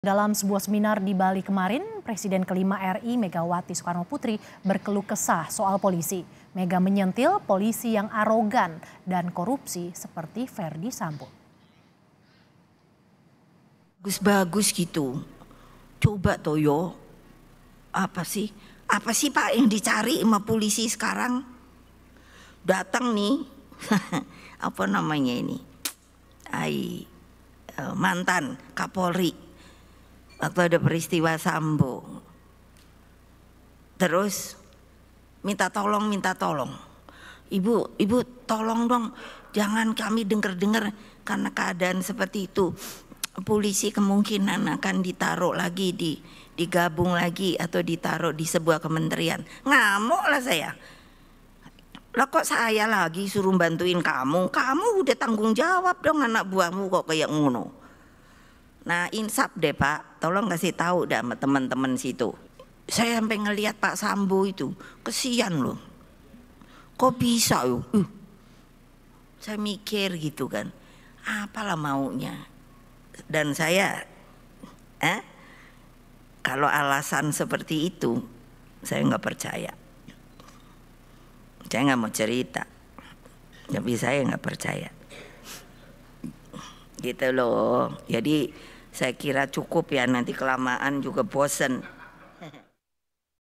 Dalam sebuah seminar di Bali kemarin, Presiden kelima RI Megawati Soekarno Putri berkeluh kesah soal polisi. Mega menyentil polisi yang arogan dan korupsi seperti Ferdi Sambo. Bagus-bagus gitu. Coba Toyo, apa sih? Apa sih Pak yang dicari sama polisi sekarang? Datang nih, apa namanya ini? Ai, eh, mantan Kapolri waktu ada peristiwa Sambo. Terus minta tolong, minta tolong. Ibu, ibu tolong dong, jangan kami dengar-dengar karena keadaan seperti itu. Polisi kemungkinan akan ditaruh lagi di digabung lagi atau ditaruh di sebuah kementerian. Ngamuk lah saya. lo kok saya lagi suruh bantuin kamu? Kamu udah tanggung jawab dong anak buahmu kok kayak ngono. Nah insap deh Pak, tolong kasih tahu sama teman-teman situ. Saya sampai ngelihat Pak Sambo itu, kesian loh. Kok bisa yuk Uh. Saya mikir gitu kan, apalah maunya. Dan saya, eh, kalau alasan seperti itu, saya nggak percaya. Saya nggak mau cerita, tapi saya nggak percaya. Gitu loh. Jadi saya kira cukup ya nanti kelamaan juga bosen